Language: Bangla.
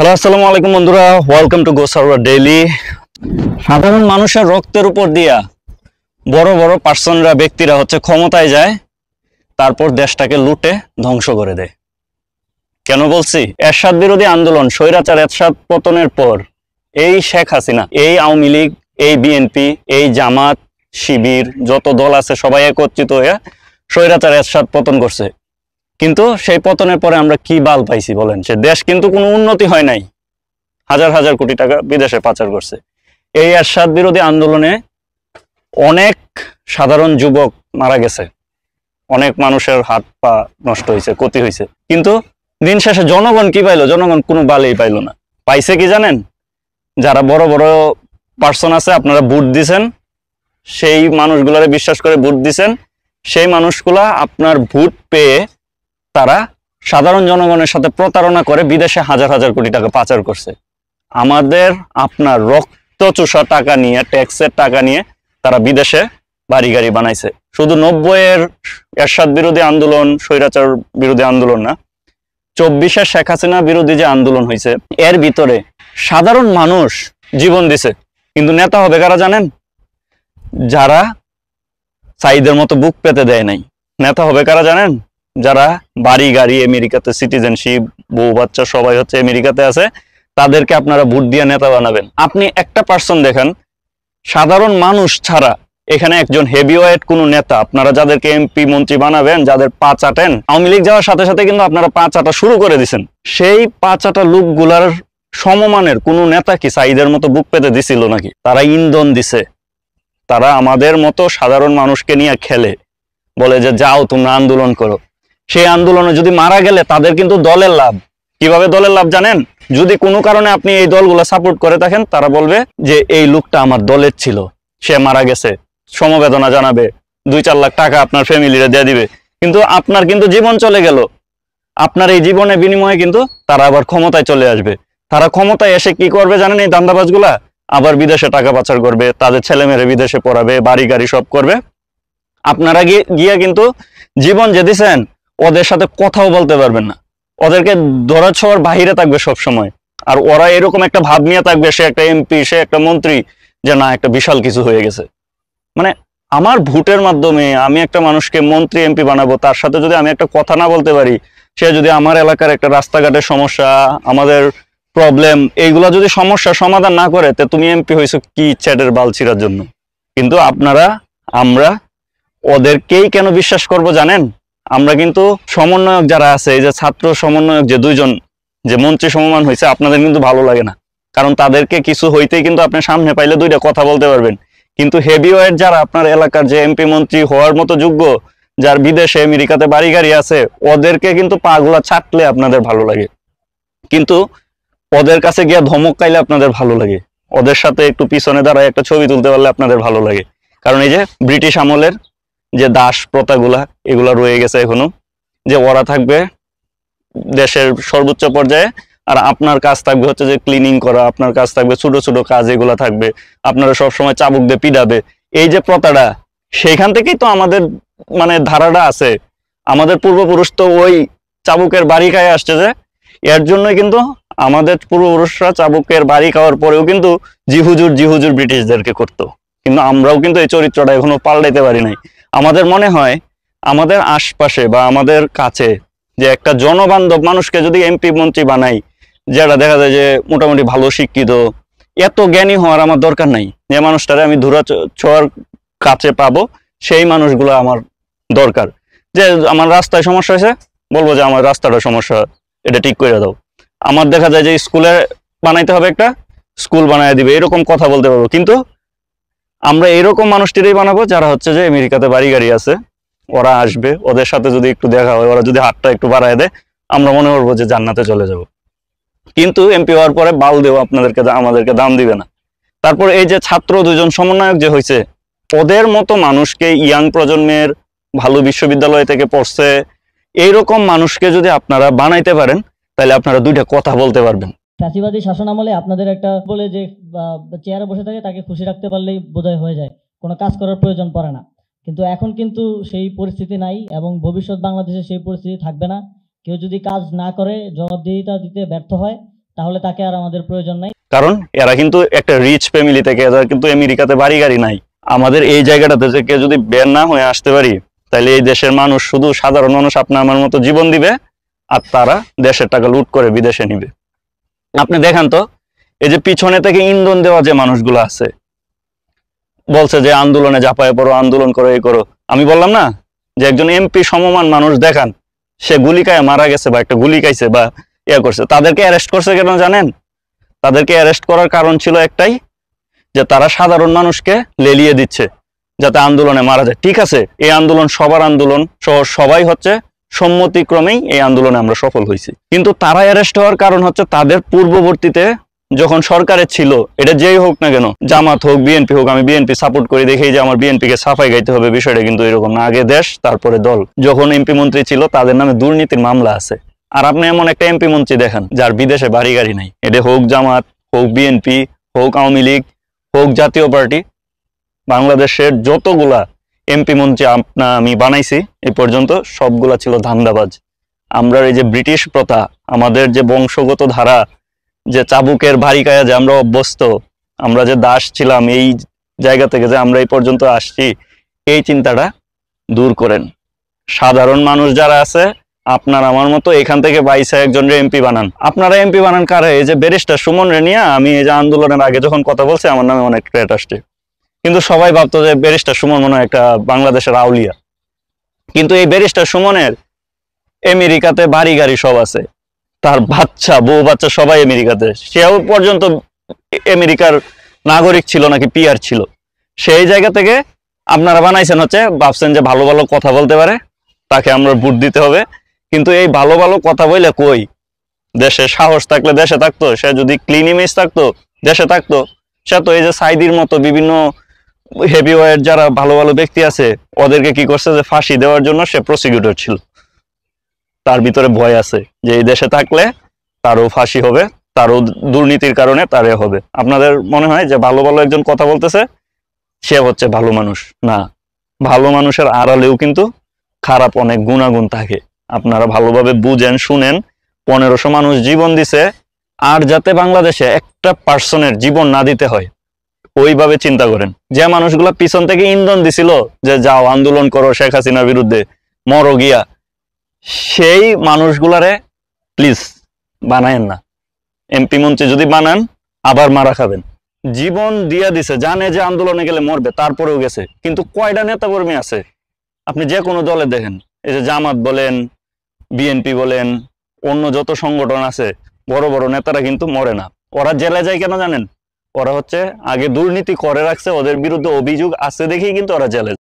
হ্যালো আসসালামু আলাইকুম বন্ধুরা ওয়েলকাম টু গোসারওয়া ডেইলি সাধারণ মানুষের রক্তের উপর দিয়া বড় বড় পার্সনরা ব্যক্তিরা হচ্ছে ক্ষমতায় যায় তারপর দেশটাকে লুটে ধ্বংস করে দেয় কেন বলছি এরশাদ বিরোধী আন্দোলন স্বৈরাচার এরশাদ পতনের পর এই শেখ হাসিনা এই আওয়ামী লীগ এই বিএনপি এই জামাত শিবির যত দল আছে সবাই একত্রিত হয়ে স্বৈরাচার এরশাদ পতন করছে কিন্তু সেই পতনের পরে আমরা কি বাল পাইছি বলেন সে দেশ কিন্তু কোনো উন্নতি হয় নাই হাজার হাজার কোটি টাকা বিদেশে পাচার করছে এই এরশাদ বিরোধী আন্দোলনে অনেক সাধারণ যুবক মারা গেছে অনেক মানুষের হাত পা নষ্ট হয়েছে ক্ষতি হয়েছে কিন্তু দিন শেষে জনগণ কি পাইলো জনগণ কোনো বালেই পাইলো না পাইছে কি জানেন যারা বড় বড় পার্সন আছে আপনারা ভোট দিছেন সেই মানুষগুলারে বিশ্বাস করে ভোট দিছেন সেই মানুষগুলা আপনার ভোট পেয়ে তারা সাধারণ জনগণের সাথে প্রতারণা করে বিদেশে হাজার হাজার কোটি টাকা পাচার করছে আমাদের আপনার রক্ত চুষা টাকা নিয়ে ট্যাক্সের টাকা নিয়ে তারা বিদেশে বাড়ি গাড়ি বানাইছে শুধু নব্বইয়ের এরশাদ বিরোধী আন্দোলন স্বৈরাচার বিরোধী আন্দোলন না চব্বিশে শেখ হাসিনা বিরোধী যে আন্দোলন হয়েছে এর ভিতরে সাধারণ মানুষ জীবন দিছে কিন্তু নেতা হবে কারা জানেন যারা সাইদের মতো বুক পেতে দেয় নাই নেতা হবে কারা জানেন যারা বাড়ি গাড়ি আমেরিকাতে সিটিজেনশিপ বউ বাচ্চা সবাই হচ্ছে আমেরিকাতে আছে তাদেরকে আপনারা ভোট দিয়ে নেতা বানাবেন আপনি একটা পার্সন দেখান সাধারণ মানুষ ছাড়া এখানে একজন হেভিওয়েট কোনো নেতা আপনারা যাদেরকে এমপি মন্ত্রী বানাবেন যাদের পা চাটেন আওয়ামী লীগ যাওয়ার সাথে সাথে কিন্তু আপনারা পা চাটা শুরু করে দিছেন সেই পা চাটা লোকগুলার সমমানের কোনো নেতা কি সাইদের মতো বুক পেতে দিছিল নাকি তারা ইন্ধন দিছে তারা আমাদের মতো সাধারণ মানুষকে নিয়ে খেলে বলে যে যাও তোমরা আন্দোলন করো সেই আন্দোলনে যদি মারা গেলে তাদের কিন্তু দলের লাভ কিভাবে দলের লাভ জানেন যদি কোনো কারণে আপনি এই দলগুলো সাপোর্ট করে থাকেন তারা বলবে যে এই লোকটা আমার দলের ছিল সে মারা গেছে সমবেদনা জানাবে দুই চার লাখ টাকা আপনার ফ্যামিলিরা দিয়ে দিবে কিন্তু আপনার কিন্তু জীবন চলে গেল আপনার এই জীবনে বিনিময়ে কিন্তু তারা আবার ক্ষমতায় চলে আসবে তারা ক্ষমতায় এসে কি করবে জানেন এই দান্দাবাজগুলা আবার বিদেশে টাকা পাচার করবে তাদের ছেলেমেয়েরা বিদেশে পড়াবে বাড়ি গাড়ি সব করবে আপনারা গিয়ে কিন্তু জীবন যে দিছেন ওদের সাথে কথাও বলতে পারবেন না ওদেরকে ধরা ছোঁয়ার বাহিরে থাকবে সব সময় আর ওরা এরকম একটা ভাব নিয়ে থাকবে সে একটা এমপি সে একটা মন্ত্রী যে না একটা বিশাল কিছু হয়ে গেছে মানে আমার ভোটের মাধ্যমে আমি একটা মানুষকে মন্ত্রী এমপি বানাবো তার সাথে যদি আমি একটা কথা না বলতে পারি সে যদি আমার এলাকার একটা রাস্তাঘাটের সমস্যা আমাদের প্রবলেম এইগুলা যদি সমস্যা সমাধান না করে তো তুমি এমপি হয়েছো কি চ্যাটের বালছিরার জন্য কিন্তু আপনারা আমরা ওদেরকেই কেন বিশ্বাস করব জানেন আমরা কিন্তু সমন্বয়ক যারা আছে এই যে ছাত্র সমন্বয়ক যে দুইজন যে মন্ত্রী সমমান হয়েছে আপনাদের কিন্তু ভালো লাগে না কারণ তাদেরকে কিছু হইতেই কিন্তু আপনি সামনে পাইলে দুইটা কথা বলতে পারবেন কিন্তু হেভি ওয়েট যারা আপনার এলাকার যে এমপি মন্ত্রী হওয়ার মতো যোগ্য যার বিদেশে আমেরিকাতে বাড়ি গাড়ি আছে ওদেরকে কিন্তু পাগুলা ছাটলে আপনাদের ভালো লাগে কিন্তু ওদের কাছে গিয়ে ধমক কাইলে আপনাদের ভালো লাগে ওদের সাথে একটু পিছনে দাঁড়ায় একটা ছবি তুলতে পারলে আপনাদের ভালো লাগে কারণ এই যে ব্রিটিশ আমলের যে দাস প্রথাগুলা এগুলা রয়ে গেছে এখনো যে ওরা থাকবে দেশের সর্বোচ্চ পর্যায়ে আর আপনার কাজ থাকবে হচ্ছে যে ক্লিনিং করা আপনার কাজ থাকবে ছোট ছোট কাজ এগুলো থাকবে আপনারা সবসময় চাবুক দিয়ে পিডাবে এই যে প্রথাটা সেইখান থেকেই তো আমাদের মানে ধারাটা আছে আমাদের পূর্বপুরুষ তো ওই চাবুকের বাড়ি খায় আসছে যে এর জন্যই কিন্তু আমাদের পূর্বপুরুষরা চাবুকের বাড়ি খাওয়ার পরেও কিন্তু জিহুজুর জিহুজুর ব্রিটিশদেরকে করতো কিন্তু আমরাও কিন্তু এই চরিত্রটা এখনো পাল্টাইতে পারি নাই আমাদের মনে হয় আমাদের আশপাশে বা আমাদের কাছে যে একটা জনবান্ধব মানুষকে যদি এমপি মন্ত্রী বানাই যারা দেখা যায় যে মোটামুটি ভালো শিক্ষিত এত জ্ঞানী হওয়ার আমার দরকার নাই যে মানুষটারে আমি ধুরা ছোঁয়ার কাছে পাবো সেই মানুষগুলো আমার দরকার যে আমার রাস্তায় সমস্যা হয়েছে বলবো যে আমার রাস্তাটা সমস্যা এটা ঠিক করে দাও আমার দেখা যায় যে স্কুলে বানাইতে হবে একটা স্কুল বানায় দিবে এরকম কথা বলতে পারবো কিন্তু আমরা এরকম মানুষটিরই বানাবো যারা হচ্ছে যে আমেরিকাতে বাড়ি গাড়ি আছে ওরা আসবে ওদের সাথে যদি একটু দেখা হয় ওরা যদি হাতটা একটু বাড়ায় দেয় আমরা মনে করবো যে জান্নাতে চলে যাব। কিন্তু এমপি হওয়ার পরে বাল দেব আপনাদেরকে আমাদেরকে দাম দিবে না তারপর এই যে ছাত্র দুজন সমন্বয়ক যে হয়েছে ওদের মতো মানুষকে ইয়াং প্রজন্মের ভালো বিশ্ববিদ্যালয় থেকে পড়ছে এইরকম মানুষকে যদি আপনারা বানাইতে পারেন তাহলে আপনারা দুইটা কথা বলতে পারবেন চাষিবাদী শাসন আমলে আপনাদের একটা বলে যে চেয়ারে বসে থাকে তাকে খুশি রাখতে পারলেই বোধহয় হয়ে যায় কোনো কাজ করার প্রয়োজন পড়ে না কিন্তু এখন কিন্তু সেই পরিস্থিতি নাই এবং ভবিষ্যৎ বাংলাদেশে সেই পরিস্থিতি থাকবে না কেউ যদি কাজ না করে জবাবদিহিতা দিতে ব্যর্থ হয় তাহলে তাকে আর আমাদের প্রয়োজন নাই কারণ এরা কিন্তু একটা রিচ ফ্যামিলি থেকে এরা কিন্তু আমেরিকাতে বাড়ি গাড়ি নাই আমাদের এই জায়গাটাতে যে কেউ যদি বের না হয়ে আসতে পারি তাহলে এই দেশের মানুষ শুধু সাধারণ মানুষ আপনার আমার মতো জীবন দিবে আর তারা দেশের টাকা লুট করে বিদেশে নিবে আপনি দেখেন তো এই যে পিছনে থেকে ইন্ধন দেওয়া যে মানুষগুলো আছে বলছে যে আন্দোলনে জাপায় পড়ো আন্দোলন করো এই করো আমি বললাম না যে একজন এমপি সমমান মানুষ দেখান সে গুলিকায় মারা গেছে বা একটা গুলি খাইছে বা ইয়ে করছে তাদেরকে অ্যারেস্ট করছে কেন জানেন তাদেরকে অ্যারেস্ট করার কারণ ছিল একটাই যে তারা সাধারণ মানুষকে লেলিয়ে দিচ্ছে যাতে আন্দোলনে মারা যায় ঠিক আছে এই আন্দোলন সবার আন্দোলন সহ সবাই হচ্ছে সম্মতিক্রমেই এই আন্দোলনে আমরা সফল হয়েছি কিন্তু তারা অ্যারেস্ট হওয়ার কারণ হচ্ছে তাদের পূর্ববর্তীতে যখন সরকারে ছিল এটা যেই হোক না কেন জামাত হোক বিএনপি হোক আমি বিএনপি সাপোর্ট করি দেখেই যে আমার বিএনপিকে সাফাই গাইতে হবে বিষয়টা কিন্তু এরকম না আগে দেশ তারপরে দল যখন এমপি মন্ত্রী ছিল তাদের নামে দুর্নীতির মামলা আছে আর আপনি এমন একটা এমপি মন্ত্রী দেখেন যার বিদেশে বাড়ি গাড়ি নাই এটা হোক জামাত হোক বিএনপি হোক আওয়ামী লীগ হোক জাতীয় পার্টি বাংলাদেশের যতগুলা এমপি মন্ত্রী আপনা আমি বানাইছি এ পর্যন্ত সবগুলা ছিল ধান্দাবাজ আমরা এই যে ব্রিটিশ প্রথা আমাদের যে বংশগত ধারা যে চাবুকের ভারী কায়া যে আমরা অভ্যস্ত আমরা যে দাস ছিলাম এই জায়গা থেকে যে আমরা এই পর্যন্ত আসছি এই চিন্তাটা দূর করেন সাধারণ মানুষ যারা আছে আপনার আমার মতো এখান থেকে বাইসা একজন এমপি বানান আপনারা এমপি বানান কারা এই যে ব্যারিস্টার সুমন রেনিয়া আমি এই যে আন্দোলনের আগে যখন কথা বলছি আমার নামে অনেক ট্রেট আসছে কিন্তু সবাই ভাবতো যে ব্যারিস্টার সুমন মনে একটা বাংলাদেশের আউলিয়া কিন্তু এই ব্যারিস্টার সুমনের আমেরিকাতে বাড়ি গাড়ি সব আছে তার বাচ্চা বউ বাচ্চা সবাই আমেরিকাতে সেও পর্যন্ত আমেরিকার নাগরিক ছিল নাকি পিয়ার ছিল সেই জায়গা থেকে আপনারা বানাইছেন হচ্ছে ভাবছেন যে ভালো ভালো কথা বলতে পারে তাকে আমরা ভোট দিতে হবে কিন্তু এই ভালো ভালো কথা বললে কই দেশে সাহস থাকলে দেশে থাকতো সে যদি ক্লিন ইমেজ থাকতো দেশে থাকতো সে তো এই যে সাইদির মতো বিভিন্ন হেভিওয়েট যারা ভালো ভালো ব্যক্তি আছে ওদেরকে কি করছে যে ফাঁসি দেওয়ার জন্য সে প্রসিকিউটর ছিল তার ভিতরে ভয় আছে যে এই দেশে থাকলে তারও ফাঁসি হবে তারও দুর্নীতির কারণে তারে হবে আপনাদের মনে হয় যে ভালো ভালো একজন কথা বলতেছে সে হচ্ছে ভালো মানুষ না ভালো মানুষের আড়ালেও কিন্তু খারাপ অনেক গুণাগুণ থাকে আপনারা ভালোভাবে বুঝেন শুনেন পনেরোশো মানুষ জীবন দিছে আর যাতে বাংলাদেশে একটা পার্সনের জীবন না দিতে হয় ওইভাবে চিন্তা করেন যে মানুষগুলা পিছন থেকে ইন্ধন দিছিল যে যাও আন্দোলন করো শেখ হাসিনার বিরুদ্ধে মরো গিয়া সেই মানুষগুলারে প্লিজ বানায়েন না এমপি মন্ত্রী যদি বানান আবার মারা খাবেন জীবন দিয়া দিছে জানে যে আন্দোলনে গেলে মরবে তারপরেও গেছে কিন্তু কয়টা নেতা কর্মী আছে আপনি যে কোনো দলে দেখেন এই যে জামাত বলেন বিএনপি বলেন অন্য যত সংগঠন আছে বড় বড় নেতারা কিন্তু মরে না ওরা জেলে যায় কেন জানেন ওরা হচ্ছে আগে দুর্নীতি করে রাখছে ওদের বিরুদ্ধে অভিযোগ আছে দেখেই কিন্তু ওরা জেলে